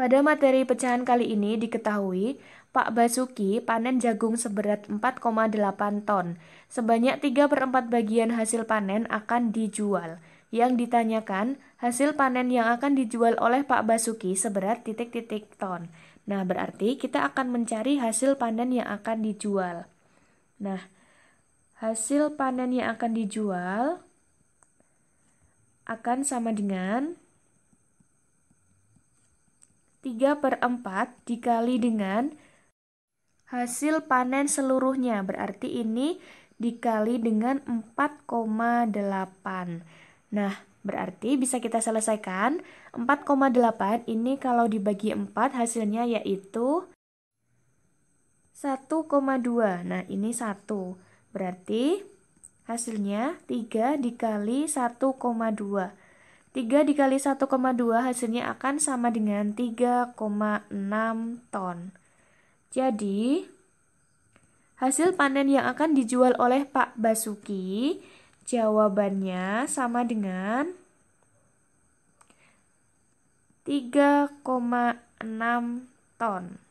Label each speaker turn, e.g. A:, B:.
A: Pada materi pecahan kali ini diketahui Pak Basuki panen jagung seberat 4,8 ton. Sebanyak 3 per 4 bagian hasil panen akan dijual. Yang ditanyakan, hasil panen yang akan dijual oleh Pak Basuki seberat titik-titik ton. Nah, berarti kita akan mencari hasil panen yang akan dijual. Nah, hasil panen yang akan dijual akan sama dengan 3 per 4 dikali dengan hasil panen seluruhnya. Berarti ini dikali dengan 4,8. Nah, berarti bisa kita selesaikan 4,8 ini kalau dibagi 4 hasilnya yaitu 1,2. Nah, ini 1. Berarti hasilnya 3 dikali 1,2. 3 dikali 1,2 hasilnya akan sama dengan 3,6 ton. Jadi, hasil panen yang akan dijual oleh Pak Basuki jawabannya sama dengan 3,6 ton.